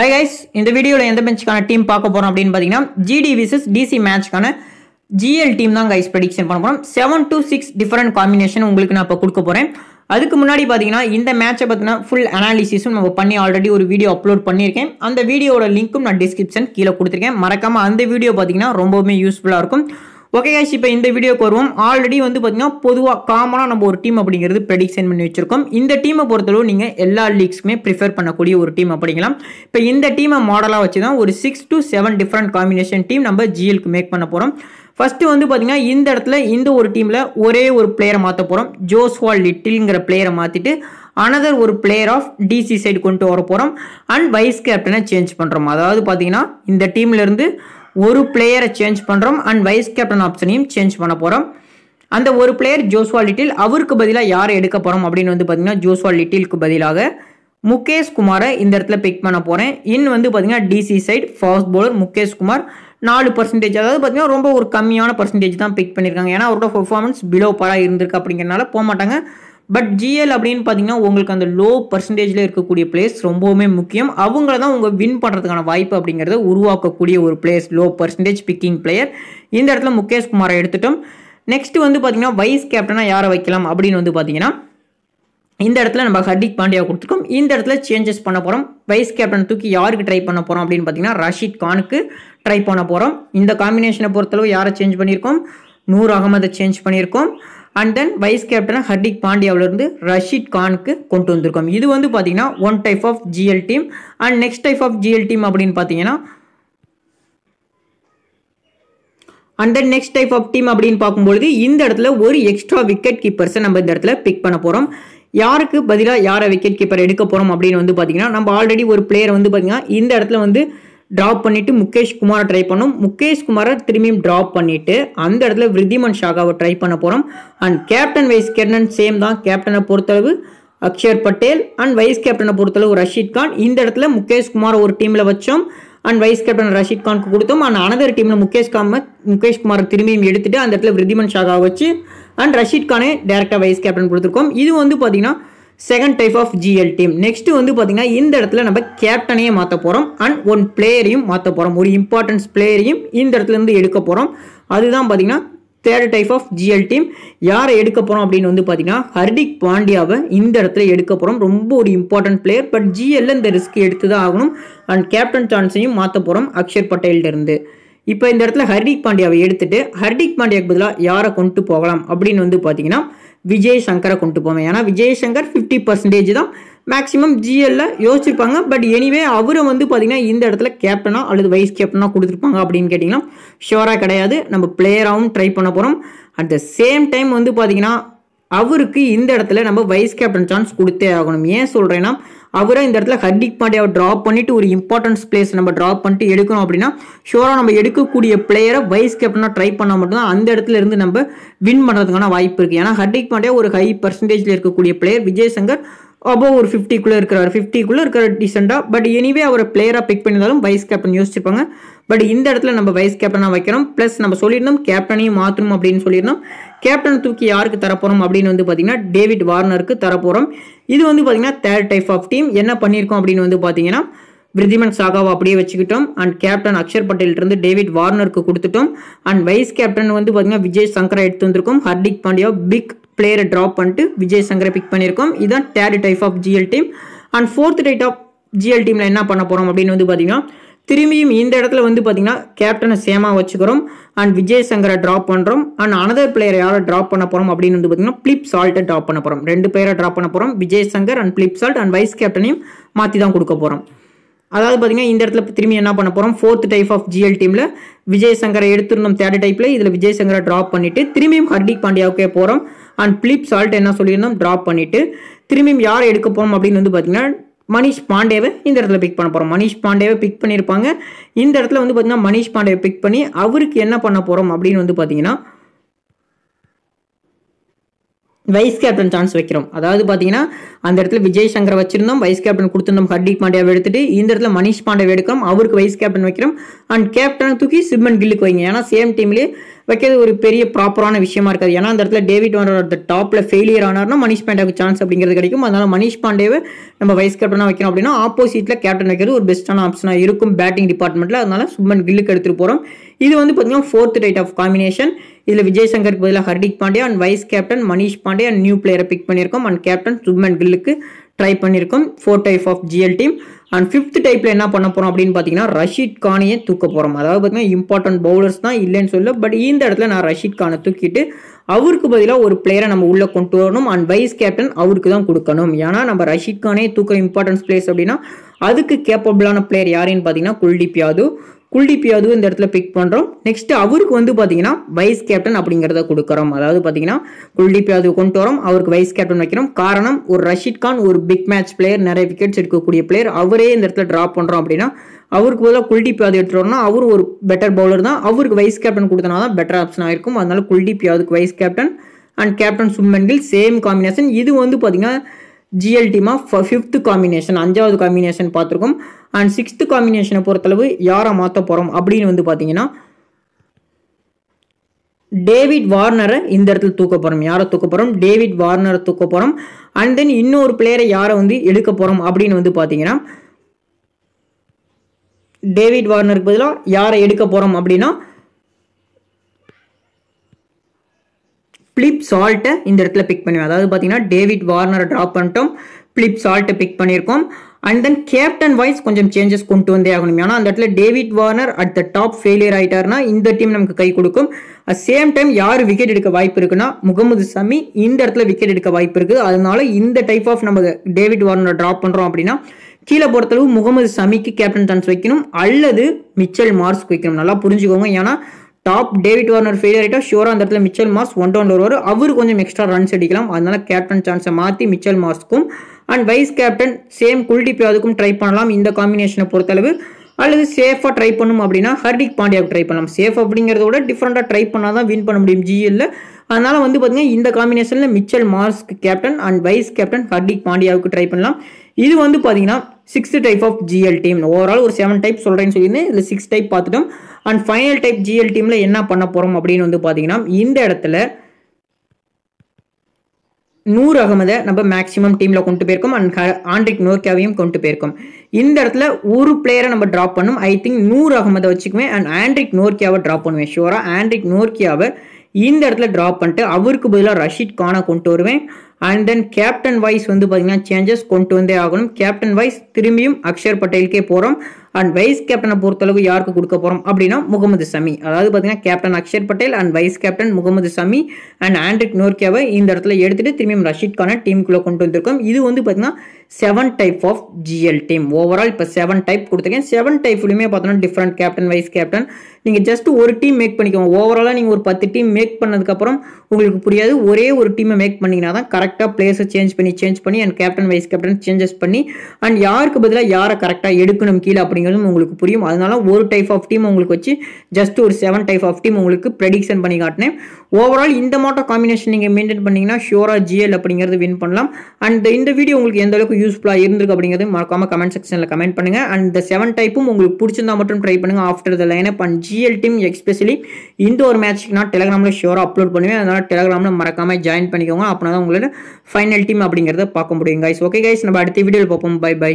hi guys இந்த வீடியோவில் எந்த பெஞ்சுக்கான டீம் பார்க்க போகிறோம் அப்படின்னு பார்த்தீங்கன்னா ஜிடி விசஸ் டிசி மேட்ச்க்கான ஜிஎல் டீம் தான் கைஸ் ப்ரெடிக்ஷன் பண்ண போகிறோம் seven to six different combination உங்களுக்கு நான் இப்போ கொடுக்க போகிறேன் அதுக்கு முன்னாடி பார்த்தீங்கன்னா இந்த மேட்சை பார்த்தீங்கன்னா ஃபுல் அனாலிசிஸும் நம்ம பண்ணி ஆல்ரெடி ஒரு வீடியோ அப்லோட் பண்ணியிருக்கேன் அந்த வீடியோட லிங்க்கும் நான் டிஸ்கிரிப்ஷன் கீழே கொடுத்துருக்கேன் மறக்காமல் அந்த வீடியோ பார்த்தீங்கன்னா ரொம்பவுமே யூஸ்ஃபுல்லாக இருக்கும் ஓகே கேஷ் இப்போ இந்த வீடியோக்கு வருவோம் ஆல்ரெடி வந்து பார்த்தீங்கன்னா பொதுவாக காமனாக நம்ம ஒரு டீம் அப்படிங்கிறது ப்ரெடிக்ஷன் பண்ணி வச்சிருக்கோம் இந்த டீமை பொறுத்தளவு நீங்கள் எல்லா லீக்ஸ்க்குமே ப்ரிஃபர் பண்ணக்கூடிய ஒரு டீம் அப்படிங்கலாம் இப்போ இந்த டீமை மாடலாக வச்சு தான் ஒரு six to seven different combination team நம்ம ஜிஎலுக்கு மேக் பண்ண போகிறோம் ஃபஸ்ட்டு வந்து பார்த்தீங்கன்னா இந்த இடத்துல இந்த ஒரு டீமில் ஒரே ஒரு பிளேயரை மாற்ற போகிறோம் ஜோஸ்வால் லிட்டில்ங்கிற பிளேயரை மாற்றிட்டு அனதர் ஒரு பிளேயர் ஆஃப் டிசி சைடு கொண்டு வர போகிறோம் அண்ட் வைஸ் கேப்டனை சேஞ்ச் பண்ணுறோம் அதாவது பார்த்தீங்கன்னா இந்த டீம்லேருந்து ஒரு பிளேயரை சேஞ்ச் பண்ணுறோம் அண்ட் வைஸ் கேப்டன் ஆப்ஷனையும் சேஞ்ச் பண்ண போகிறோம் அந்த ஒரு பிளேயர் ஜோஸ்வா லிட்டில் அவருக்கு பதிலாக யாரை எடுக்க போகிறோம் அப்படின்னு வந்து பார்த்தீங்கன்னா ஜோஸ்வா லிட்டிலுக்கு பதிலாக முகேஷ் குமாரை இந்த இடத்துல பிக் பண்ண போகிறேன் இன் வந்து பார்த்தீங்கன்னா DC side fast bowler Mukesh Kumar நாலு பர்சன்டேஜ் அதாவது பார்த்தீங்கன்னா ரொம்ப ஒரு கம்மியான பர்சன்டேஜ் தான் பிக் பண்ணியிருக்காங்க ஏன்னா அவரோட பெர்ஃபார்மன்ஸ் பிலோ படாக இருந்திருக்கு அப்படிங்கிறனால போக மாட்டாங்க பட் ஜிஎல் அப்படின்னு பார்த்தீங்கன்னா உங்களுக்கு அந்த லோ பர்சன்டேஜில் இருக்கக்கூடிய பிளேஸ் ரொம்பவுமே முக்கியம் அவங்கள தான் உங்கள் வின் பண்ணுறதுக்கான வாய்ப்பு அப்படிங்கிறத உருவாக்கக்கூடிய ஒரு place low percentage picking player இந்த இடத்துல முகேஷ் குமாரை எடுத்துட்டோம் நெக்ஸ்ட் வந்து பார்த்தீங்கன்னா வைஸ் கேப்டனாக யாரை வைக்கலாம் அப்படின்னு வந்து பார்த்தீங்கன்னா இந்த இடத்துல நம்ம ஹர்திக் பாண்டியா கொடுத்துருக்கோம் இந்த இடத்துல சேஞ்சஸ் பண்ண போகிறோம் வைஸ் கேப்டன் தூக்கி யாருக்கு ட்ரை பண்ண போகிறோம் அப்படின்னு பார்த்தீங்கன்னா ரஷீத் கானுக்கு ட்ரை பண்ண போகிறோம் இந்த காம்பினேஷனை பொறுத்தளவு யாரை சேஞ்ச் பண்ணியிருக்கோம் நூர் அகமதை சேஞ்ச் பண்ணியிருக்கோம் and then vice captain Hardik பாண்டியாவிலிருந்து ரஷீத் கானுக்கு கொண்டு வந்திருக்கோம் இது வந்து பார்த்தீங்கன்னா one type of GL team and next type of GL team அப்படின்னு பார்த்தீங்கன்னா and then next type of team அப்படின்னு பார்க்கும்பொழுது இந்த இடத்துல ஒரு எக்ஸ்ட்ரா விக்கெட் கீப்பர்ஸை நம்ம இந்த இடத்துல பிக் பண்ண போகிறோம் யாருக்கு பதிலாக யாரை விக்கெட் கீப்பர் எடுக்க போகிறோம் அப்படின்னு வந்து பார்த்தீங்கன்னா நம்ம ஆல்ரெடி ஒரு பிளேயர் வந்து பார்த்தீங்கன்னா இந்த இடத்துல வந்து ட்ராப் பண்ணிவிட்டு முகேஷ் குமாரை ட்ரை பண்ணோம் முகேஷ் குமாரை திரும்பியும் ட்ராப் பண்ணிவிட்டு அந்த இடத்துல விருத்திமன் ஷாகாவை ட்ரை பண்ண போகிறோம் and captain vice captain same தான் கேப்டனை பொறுத்தளவு அக்ஷர் பட்டேல் அண்ட் வைஸ் கேப்டனை பொறுத்தளவு ரஷீத் கான் இந்த இடத்துல முகேஷ் குமார் ஒரு டீமில் வச்சோம் அண்ட் வைஸ் கேப்டன் ரஷீத் கானுக்கு கொடுத்தோம் அண்ட் அனதர் டீமில் முகேஷ் காம முகேஷ் குமார் திரும்பியும் எடுத்துட்டு அந்த இடத்துல விருத்திமன் ஷாகா வச்சு அண்ட் ரஷீத் கானே டேரெக்டாக வைஸ் கேப்டன் கொடுத்துருக்கோம் இது வந்து பார்த்திங்கன்னா second type of GL team next வந்து பார்த்தீங்கன்னா இந்த இடத்துல நம்ம கேப்டனையே மாற்ற போகிறோம் அண்ட் ஒன் பிளேயரையும் மாற்ற போகிறோம் ஒரு இம்பார்ட்டன்ஸ் பிளேயரையும் இந்த இடத்துலேருந்து எடுக்க போகிறோம் அதுதான் பார்த்தீங்கன்னா third type of GL team யாரை எடுக்க போகிறோம் அப்படின்னு வந்து பார்த்தீங்கன்னா ஹர்திக் பாண்டியாவை இந்த இடத்துல எடுக்க போகிறோம் ரொம்ப ஒரு இம்பார்ட்டன்ட் பிளேயர் பட் ஜிஎல்ல இந்த ரிஸ்க் எடுத்து தான் ஆகணும் அண்ட் கேப்டன் சான்ஸையும் மாற்ற போகிறோம் அக்ஷர் பட்டேல்டிருந்து இப்போ இந்த இடத்துல ஹர்திக் பாண்டியாவை எடுத்துகிட்டு ஹர்திக் பாண்டியாவுக்கு பதிலாக யாரை கொண்டு போகலாம் அப்படின்னு வந்து பார்த்தீங்கன்னா விஜய் சங்கரை கொண்டு போவேன் ஏன்னா விஜய் சங்கர் ஃபிஃப்டி பர்சன்டேஜ் தான் மேக்ஸிமம் ஜிஎல்ல யோசிச்சிருப்பாங்க பட் எனிவே அவரை வந்து பார்த்தீங்கன்னா இந்த இடத்துல கேப்டனா அல்லது வைஸ் கேப்டனா கொடுத்துருப்பாங்க அப்படின்னு கேட்டிங்கன்னா ஷோராக கிடையாது நம்ம பிளேயராகவும் ட்ரை பண்ண போகிறோம் அட் த சேம் டைம் வந்து பார்த்தீங்கன்னா அவருக்கு இந்த இடத்துல நம்ம வைஸ் கேப்டன் சான்ஸ் கொடுத்தே ஆகணும் ஏன் சொல்கிறேன்னா அவரை இந்த இடத்துல ஹர்திக் பாண்டியாவை ட்ராப் பண்ணிட்டு ஒரு இம்பார்ட்டன்ஸ் பிளேஸ் நம்ம ட்ராப் பண்ணிட்டு எடுக்கணும் அப்படின்னா ஷோராக நம்ம எடுக்கக்கூடிய பிளேயரை வைஸ் கேப்டனாக ட்ரை பண்ணால் மட்டும்தான் அந்த இடத்துல இருந்து நம்ம வின் பண்ணுறதுக்கான வாய்ப்பு இருக்குது ஏன்னா ஹர்திக் பாண்டியா ஒரு ஹை பர்சன்டேஜில் இருக்கக்கூடிய பிளேயர் விஜய் சங்கர் அபோவ் ஒரு ஃபிஃப்டிக்குள்ளே இருக்கிறார் ஃபிஃப்டிக்குள்ளே இருக்கிற டீசெண்டாக பட் எனிவே அவரை பிளேயராக பிக் பண்ணியிருந்தாலும் வைஸ் கேப்டன் யோசிச்சிருப்பாங்க பட் இந்த இடத்துல நம்ம வைஸ் கேப்டனாக வைக்கிறோம் ப்ளஸ் நம்ம சொல்லியிருந்தோம் கேப்டனையும் மாற்றணும் அப்படின்னு சொல்லியிருந்தோம் கேப்டன் தூக்கி யாருக்கு தரப்போகிறோம் அப்படின்னு வந்து பார்த்தீங்கன்னா டேவிட் வார்னருக்கு தரப்போகிறோம் இது வந்து பார்த்தீங்கன்னா தேர்ட் டைப் ஆஃப் டீம் என்ன பண்ணியிருக்கோம் அப்படின்னு வந்து பார்த்தீங்கன்னா பிரிதிமன் சாகாவை அப்படியே வச்சுக்கிட்டோம் அண்ட் கேப்டன் அக்ஷர் இருந்து டேவிட் வார்னருக்கு கொடுத்துட்டோம் அண்ட் வைஸ் கேப்டன் வந்து பார்த்தீங்கன்னா விஜய் சங்கரை எடுத்து வந்திருக்கோம் ஹர்திக் பாண்டியா பிக் பிளேயரை ட்ராப் பண்ணிட்டு விஜய் சங்கரை பிக் பண்ணியிருக்கோம் இதுதான் third type of GL team and fourth type of GL டீமில் என்ன பண்ண போகிறோம் அப்படின்னு வந்து பார்த்தீங்கன்னா திரும்பியும் இந்த இடத்துல வந்து பார்த்தீங்கன்னா கேப்டனை சேமாக வச்சுக்கிறோம் அண்ட் விஜய் சங்கரை ட்ராப் பண்ணுறோம் அண்ட் அனதர் பிளேயர் யாரை ட்ராப் பண்ண போகிறோம் அப்படின்னு வந்து பார்த்தீங்கன்னா ப்ளிப் சால்ட்டை ட்ராப் பண்ண போகிறோம் ரெண்டு பேரை ட்ராப் பண்ண போகிறோம் Vijay Shankar and Phil Salt and vice கேப்டனையும் மாற்றி தான் கொடுக்க போகிறோம் அதாவது பார்த்தீங்கன்னா இந்த இடத்துல திரும்பி என்ன பண்ண போகிறோம் ஃபோர்த் டைப் ஆஃப் ஜிஎல் டீமில் விஜய் சங்கரை எடுத்துருந்தோம் தேர்ட் டைப்பில் இதில் விஜய் சங்கரை ட்ராப் பண்ணிவிட்டு திரும்பியும் ஹர்திக் பாண்டியாவுக்கே போகிறோம் அண்ட் பிளிப் சால்ட் என்ன சொல்லியிருந்தோம் ட்ராப் பண்ணிவிட்டு திரும்பியும் யார் எடுக்க போகிறோம் அப்படின்னு வந்து பார்த்தீங்கன்னா மணிஷ் பாண்டேவை இந்த இடத்துல பிக் பண்ண போகிறோம் மணிஷ் பாண்டேவை பிக் பண்ணியிருப்பாங்க இந்த இடத்துல வந்து பார்த்தீங்கன்னா மணிஷ் பாண்டேவை பிக் பண்ணி அவருக்கு என்ன பண்ண போகிறோம் அப்படின்னு வந்து பார்த்தீங்கன்னா வைஸ் கேப்டன் சான்ஸ் வைக்கிறோம் அதாவது பார்த்தீங்கன்னா அந்த இடத்துல விஜய் சங்கர் வச்சிருந்தோம் வைஸ் கேப்டன் கொடுத்துருந்தோம் ஹர்திக் பாண்டியாவை எடுத்துட்டு இந்த இடத்துல மணிஷ் பாண்டேவை எடுக்கிறோம் அவருக்கு வைஸ் கேப்டன் வைக்கிறோம் அண்ட் கேப்டனை தூக்கி சிம்மன் கில்லுக்கு வைங்க ஏன்னா சேம் டீம்லேயே வைக்கிறது ஒரு பெரிய ப்ராப்பரான விஷயமா இருக்காது ஏன்னா அந்த இடத்துல டேவிட் வார்னர் அந்த டாப்பில் ஃபெயிலியர் ஆனார்னா மனிஷ் பாண்டேவுக்கு சான்ஸ் அப்படிங்கிறது கிடைக்கும் அதனால் மனிஷ் பாண்டேவை நம்ம வைஸ் கேப்டனாக வைக்கணும் அப்படின்னா ஆப்போசிட்டில் கேப்டன் வைக்கிறது ஒரு பெஸ்ட்டான ஆப்ஷனாக இருக்கும் பேட்டிங் டிபார்ட்மெண்ட்டில் அதனால் சுப்மன் கில்லுக்கு எடுத்துகிட்டு போகிறோம் இது வந்து பார்த்தீங்கன்னா ஃபோர்த் டைட் ஆஃப் காம்பினேஷன் இதில் விஜய் சங்கர் பதிலாக Hardik Pandey and vice captain Manish Pandey and new பிளேயரை பிக் பண்ணியிருக்கோம் அண்ட் கேப்டன் சுப்மன் கில்லுக்கு ட்ரை பண்ணியிருக்கோம் four type of GL team and fifth டைப்பில் என்ன பண்ண போகிறோம் அப்படின்னு பார்த்தீங்கன்னா ரஷீத் கானையே தூக்க போகிறோம் அதாவது பார்த்தீங்கன்னா இம்பார்ட்டன்ட் பவுலர்ஸ் தான் இல்லைன்னு சொல்ல பட் இந்த இடத்துல நான் ரஷீத் கானை தூக்கிட்டு அவருக்கு பதிலாக ஒரு பிளேயரை நம்ம உள்ளே கொண்டு வரணும் அண்ட் வைஸ் கேப்டன் அவருக்கு தான் கொடுக்கணும் ஏன்னா நம்ம ரஷீத் கானே தூக்க இம்பார்ட்டன்ஸ் பிளேஸ் அப்படின்னா அதுக்கு கேப்பபிளான பிளேயர் யாருன்னு பார்த்தீங்கன்னா குல்தீப் யாதவ் குல்தீப் யாதவ் இந்த இடத்துல பிக் பண்ணுறோம் நெக்ஸ்ட் அவருக்கு வந்து பார்த்தீங்கன்னா வைஸ் கேப்டன் அப்படிங்கிறத கொடுக்குறோம் அதாவது பார்த்தீங்கன்னா குல்தீப் யாதவ் கொண்டு வரோம் அவருக்கு வைஸ் கேப்டன் வைக்கிறோம் காரணம் ஒரு ரஷித் கான் ஒரு பிக் மேட்ச் பிளேயர் நிறைய விக்கெட்ஸ் எடுக்கக்கூடிய பிளேயர் அவரே இந்த இடத்துல ட்ராப் பண்ணுறோம் அப்படின்னா அவருக்கு பதிலாக குல்தீப் யாதவ் எடுத்துட்டோம்னா அவர் ஒரு பெட்டர் பவுலர் தான் அவருக்கு வைஸ் கேப்டன் கொடுத்தனால தான் பெட்டர் ஆப்ஷன் ஆயிருக்கும் அதனால குல்தீப் யாதவுக்கு vice captain and captain Shubman Gill same combination இது வந்து பார்த்தீங்கன்னா ஜிஎல்டிமா ஃபிஃப்த் காம்பினேஷன் அஞ்சாவது காம்பினேஷன் பார்த்துருக்கோம் அண்ட் சிக்ஸ்த்து காம்பினேஷனை பொறுத்தளவு யாரை மாற்ற போகிறோம் அப்படின்னு வந்து பார்த்தீங்கன்னா டேவிட் வார்னரை இந்த இடத்துல தூக்க போகிறோம் யாரை தூக்க போகிறோம் டேவிட் வார்னரை தூக்க போகிறோம் அண்ட் தென் இன்னொரு பிளேயரை யாரை வந்து எடுக்க போகிறோம் அப்படின்னு வந்து பார்த்தீங்கன்னா டேவிட் வார்னருக்கு பதிலாக யாரை எடுக்க போகிறோம் அப்படின்னா பிளிப் சால்ட்டை இந்த இடத்துல பிக் பண்ணி அதாவது பார்த்தீங்கன்னா டேவிட் வார்னரை ட்ராப் பண்ணிட்டோம் பிளிப் சால்ட்டை பிக் பண்ணியிருக்கோம் அண்ட் தென் கேப்டன் வைஸ் கொஞ்சம் சேஞ்சஸ் கொண்டு வந்தே ஆகணும் ஏன்னா அந்த இடத்துல David Warner at the top failure ஆகிட்டாருன்னா இந்த டீம் நமக்கு கை கொடுக்கும் அட் சேம் டைம் யார் விக்கெட் எடுக்க வாய்ப்பு இருக்குன்னா முகமது சமி இந்த இடத்துல விக்கெட் எடுக்க வாய்ப்பு இருக்குது அதனால இந்த டைப் ஆஃப் நம்ம டேவிட் வார்னரை ட்ராப் பண்ணுறோம் அப்படின்னா கீழே பொறுத்தளவு முகமது சமிக்கு கேப்டன் சான்ஸ் வைக்கணும் அல்லது மிச்சல் மார்ஸ்க்கு வைக்கணும் நல்லா புரிஞ்சுக்கோங்க ஏன்னா டாப் டேவிட் வார்னர் ஃபெயிலியர் ஆகிட்டா ஷோராக அந்த இடத்துல மிச்சல் மாஸ் ஒன் டவுன் வருவார் அவர் கொஞ்சம் எக்ஸ்ட்ரா ரன்ஸ் அடிக்கலாம் அதனால கேப்டன் சான்ஸை மாற்றி மிச்சல் மாஸ்க்கும் and vice captain same Kuldeep யாவுக்கும் ட்ரை பண்ணலாம் இந்த காம்பினேஷனை பொறுத்தளவு அல்லது சேஃபாக ட்ரை பண்ணும் அப்படின்னா ஹர்திக் பாண்டியாவுக்கு ட்ரை பண்ணலாம் சேஃப் அப்படிங்கிறத விட டிஃப்ரெண்ட்டாக ட்ரை பண்ணால் தான் வின் பண்ண முடியும் ஜிஎல்ல அதனால் வந்து பார்த்திங்கன்னா இந்த காம்பினேஷனில் மிச்சல் மார்ஸ்க்கு captain and vice captain Hardik பாண்டியாவுக்கு ட்ரை பண்ணலாம் இது வந்து பார்த்திங்கன்னா sixth type of GL team overall ஒரு செவன் டைப் சொல்கிறேன்னு சொல்லியிருந்தேன் இதில் சிக்ஸ் டைப் பார்த்துட்டோம் அண்ட் ஃபைனல் டைப் ஜிஎல் டீமில் என்ன பண்ண போகிறோம் அப்படின்னு வந்து பாத்தீங்கன்னா இந்த இடத்துல நூறு அகமதை நம்ம மேக்ஸிமம் டீமில் கொண்டு போயிருக்கோம் அண்ட் ஆண்ட்ரிக் நோக்கியாவையும் கொண்டு போயிருக்கோம் இந்த இடத்துல ஒரு பிளேயரை நம்ம ட்ராப் பண்ணும் ஐ திங்க் நூறு அகமதை வச்சுக்குவேன் அண்ட் ஆண்ட்ரிக் நோர்க்கியாவை ட்ராப் பண்ணுவேன் ஷுவராக ஆண்ட்ரிக் நோர்க்கியாவை இந்த இடத்துல ட்ராப் பண்ணிட்டு அவருக்கு பதிலாக ரஷீத் கானை கொண்டு வருவேன் அண்ட் தென் கேப்டன் வைஸ் வந்து பார்த்தீங்கன்னா சேஞ்சஸ் கொண்டு வந்தே ஆகணும் கேப்டன் வைஸ் திரும்பியும் அக்ஷர் பட்டேலுக்கே போகிறோம் அண்ட் வைஸ் கேப்டனை பொறுத்தளவு யாருக்கு கொடுக்க போகிறோம் அப்படின்னா முகமது சமி அதாவது பார்த்தீங்கன்னா captain Axar Patel and vice captain Mohammed Shami and Anrich நோர்கியாவை இந்த இடத்துல எடுத்துகிட்டு திரும்பியும் ரஷீத் கானை டீமுக்குள்ளே கொண்டு வந்திருக்கோம் இது வந்து பார்த்தீங்கன்னா seven type of GL team overall இப்போ செவன் டைப் கொடுத்துருக்கேன் செவன் டைப்லையுமே பார்த்தோன்னா டிஃப்ரெண்ட் கேப்டன் வைஸ் கேப்டன் நீங்கள் ஜஸ்ட் ஒரு டீம் மேக் பண்ணிக்கோங்க ஓவராலாக நீங்கள் ஒரு பத்து டீம் மேக் பண்ணதுக்கப்புறம் உங்களுக்கு புரியாது ஒரே ஒரு டீமை மேக் பண்ணிங்கன்னா தான் கரெக்ட் கரெக்டாக பிளேஸை சேஞ்ச் பண்ணி சேஞ்ச் பண்ணி and captain vice captain changes பண்ணி அண்ட் யாருக்கு பதிலாக யாரை கரெக்டாக எடுக்கணும் கீழே அப்படிங்கிறதும் உங்களுக்கு புரியும் அதனால ஒரு டைப் ஆஃப் டீம் உங்களுக்கு வச்சு ஜஸ்ட் ஒரு செவன் டைப் ஆஃப் டீம் உங்களுக்கு ப்ரெடிக்ஷன் பண்ணி காட்டினேன் ஓவரால் இந்த மாட்டோ காம்பினேஷன் நீங்கள் மெயின்டைன் பண்ணிங்கன்னா ஷியோராக ஜிஎல் அப்படிங்கிறது வின் பண்ணலாம் அண்ட் இந்த வீடியோ உங்களுக்கு எந்த அளவுக்கு யூஸ்ஃபுல்லாக இருந்திருக்கு அப்படிங்கிறது மறக்காமல் கமெண்ட் செக்ஷனில் கமெண்ட் பண்ணுங்கள் அண்ட் இந்த செவன் டைப்பும் உங்களுக்கு பிடிச்சிருந்தா மட்டும் ட்ரை பண்ணுங்கள் after the lineup and GL team especially இந்த ஒரு மேட்ச்சுக்கு நான் டெலகிராமில் ஷியோராக அப்லோட் பண்ணுவேன் அதனால் டெலகிராமில் மறக்காமல் ஜாயின் பண்ணிக்கோங்க அப்படின்னா தான் உங்களோட ஃபைனல் டீம் அப்படிங்கிறத பார்க்க முடியும் கைஸ் ஓகே கைஸ் நம்ம அடுத்த வீடியோவில் பார்ப்போம் பை பை